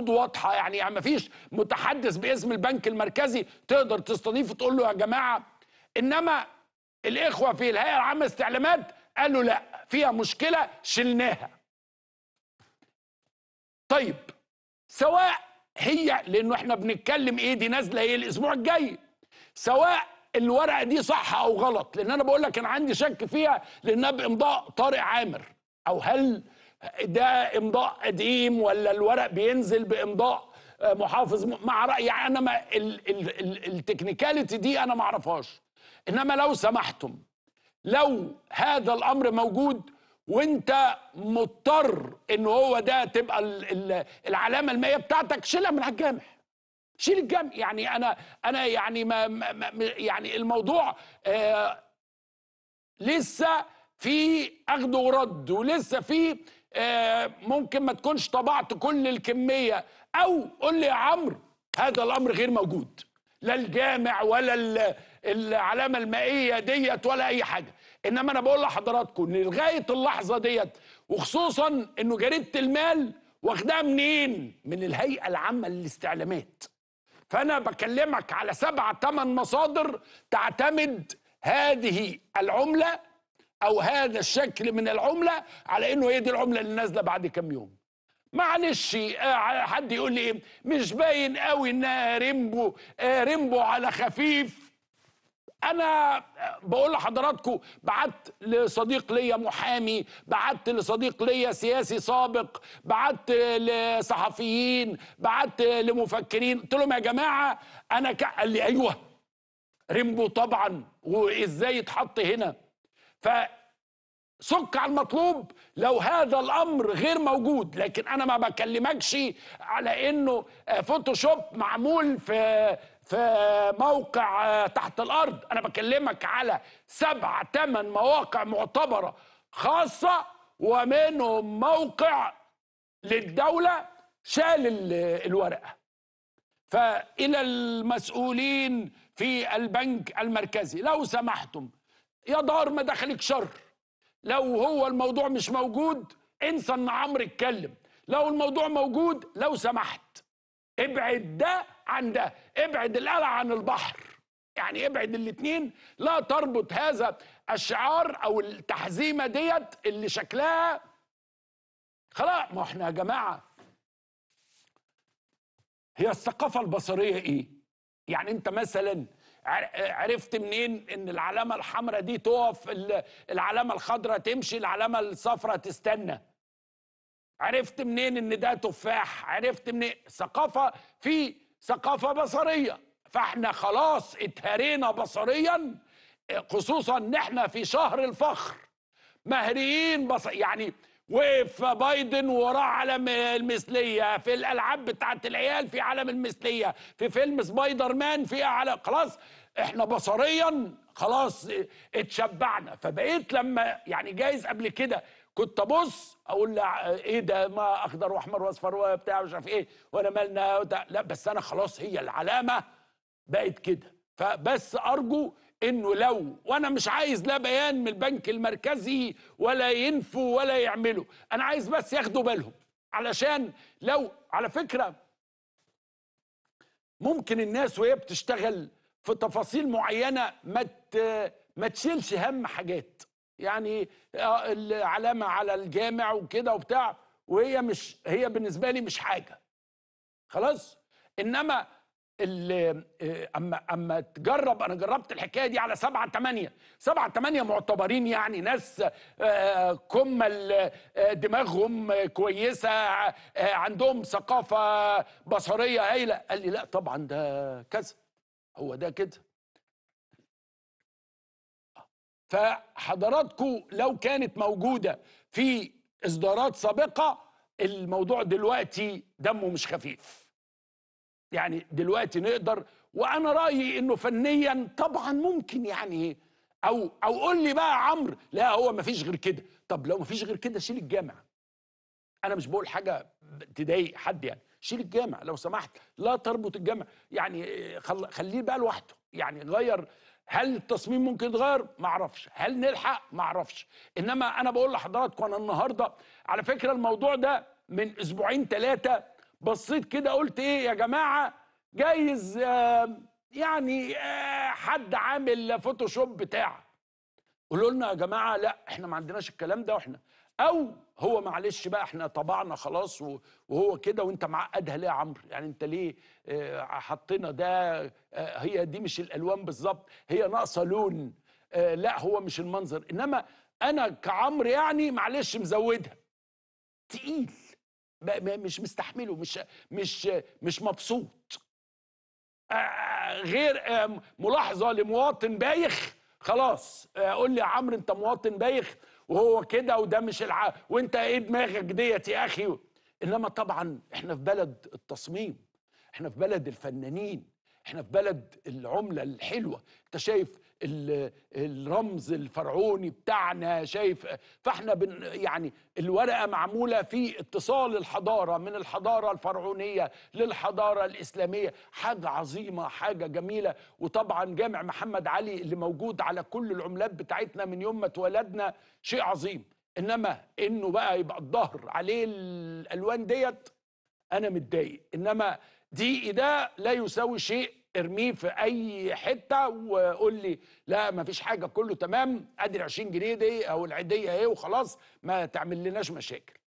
واضحه يعني, يعني ما فيش متحدث باسم البنك المركزي تقدر تستضيفه تقول له يا جماعه انما الاخوه في الهيئه العامه للاستعلامات قالوا لا فيها مشكله شلناها طيب سواء هي لانه احنا بنتكلم ايه دي نازله ايه الاسبوع الجاي سواء الورقه دي صح او غلط لان انا بقول لك انا عندي شك فيها لانها بامضاء طارق عامر او هل ده امضاء قديم ولا الورق بينزل بامضاء آه، محافظ مع رايي يعني انا ما التكنيكاليتي دي انا ما اعرفهاش انما لو سمحتم لو هذا الامر موجود وانت مضطر ان هو ده تبقى العلامه المائيه بتاعتك شيلها من على الجامع شيل الجامع يعني انا انا يعني ما, ما يعني الموضوع آه لسه في اخذ ورد ولسه في آه، ممكن ما تكونش طبعت كل الكميه او قول لي يا عمرو هذا الامر غير موجود لا الجامع ولا العلامه المائيه ديت ولا اي حاجه انما انا بقول لحضراتكم ان لغايه اللحظه ديت وخصوصا انه جريده المال واخدها منين؟ من الهيئه العامه للاستعلامات. فانا بكلمك على سبع ثمان مصادر تعتمد هذه العمله او هذا الشكل من العمله على انه هي دي العمله اللي نازله بعد كام يوم معلش آه، حد يقول لي ايه مش باين قوي انها ريمبو آه، ريمبو على خفيف انا آه، بقول لحضراتكم بعت لصديق ليا محامي بعت لصديق ليا سياسي سابق بعت لصحفيين بعت لمفكرين قلت لهم يا جماعه انا قال لي ايوه ريمبو طبعا وازاي اتحط هنا فسك على المطلوب لو هذا الامر غير موجود لكن انا ما بكلمكش على انه فوتوشوب معمول في في موقع تحت الارض انا بكلمك على سبع ثمان مواقع معتبره خاصه ومنهم موقع للدوله شال الورقه فالى المسؤولين في البنك المركزي لو سمحتم يا دار ما دخلك شر لو هو الموضوع مش موجود انسى ان عمرو اتكلم لو الموضوع موجود لو سمحت ابعد ده عن ده ابعد القلعة عن البحر يعني ابعد الاتنين لا تربط هذا الشعار او التحزيمه ديت اللي شكلها خلاص ما احنا يا جماعه هي الثقافه البصريه ايه يعني انت مثلا عرفت منين ان العلامه الحمراء دي تقف العلامه الخضراء تمشي العلامه الصفراء تستنى عرفت منين ان ده تفاح عرفت منين ثقافه في ثقافه بصريه فاحنا خلاص اتهرينا بصريا خصوصا ان احنا في شهر الفخر مهريين بص يعني وقف بايدن وراه علم المثليه في الالعاب بتاعت العيال في عالم المثليه في فيلم سبايدر مان في على خلاص احنا بصريا خلاص اتشبعنا فبقيت لما يعني جايز قبل كده كنت ابص اقول لا ايه ده ما اخضر واحمر واصفر وبتاع مش عارف ايه وانا مالنا لا بس انا خلاص هي العلامه بقت كده فبس ارجو انه لو وانا مش عايز لا بيان من البنك المركزي ولا ينفوا ولا يعملوا انا عايز بس ياخدوا بالهم علشان لو على فكره ممكن الناس وهي بتشتغل في تفاصيل معينه ما ما تشيلش هم حاجات يعني آه، العلامه على الجامع وكده وبتاع وهي مش هي بالنسبه لي مش حاجه خلاص انما آه، اما اما تجرب انا جربت الحكايه دي على سبعة ثمانية سبعة ثمانية معتبرين يعني ناس آه، كمل آه، دماغهم كويسه عندهم ثقافه بصريه هايله قال لي لا طبعا ده كذا هو ده كده فحضراتكم لو كانت موجوده في اصدارات سابقه الموضوع دلوقتي دمه مش خفيف يعني دلوقتي نقدر وانا رايي انه فنيا طبعا ممكن يعني او او قول لي بقى عمرو لا هو ما فيش غير كده طب لو ما فيش غير كده شيل الجامع انا مش بقول حاجه تضايق حد يعني شيل الجامع لو سمحت لا تربط الجامع يعني خل... خليه بقى لوحده يعني غير هل التصميم ممكن يتغير ما اعرفش هل نلحق ما اعرفش انما انا بقول لحضراتكم انا النهارده على فكره الموضوع ده من اسبوعين ثلاثه بصيت كده قلت ايه يا جماعه جايز آه، يعني آه، حد عامل فوتوشوب بتاع قولوا لنا يا جماعه لا احنا ما عندناش الكلام ده واحنا او هو معلش بقى احنا طبعنا خلاص وهو كده وانت معقدها ليه يا عمرو يعني انت ليه آه، حطينا ده هي دي مش الالوان بالظبط هي ناقصه لون لا هو مش المنظر انما انا كعمرو يعني معلش مزودها تقيل مش مستحمله مش مش مش مبسوط غير ملاحظه لمواطن بايخ خلاص قول لي يا عمرو انت مواطن بايخ وهو كده وده مش الع... وانت ايه دماغك ديت يا اخي انما طبعا احنا في بلد التصميم احنا في بلد الفنانين احنا في بلد العمله الحلوه انت شايف الرمز الفرعوني بتاعنا شايف فاحنا بن يعني الورقه معموله في اتصال الحضاره من الحضاره الفرعونيه للحضاره الاسلاميه حاجه عظيمه حاجه جميله وطبعا جامع محمد علي اللي موجود على كل العملات بتاعتنا من يوم ما اتولدنا شيء عظيم انما انه بقى يبقى الظهر عليه الالوان ديت انا متضايق انما دي ده لا يساوي شيء ارميه في اي حته وقول لي لا ما فيش حاجه كله تمام ادي ال 20 جنيه دي او العيديه اهي وخلاص ما تعمل لناش مشاكل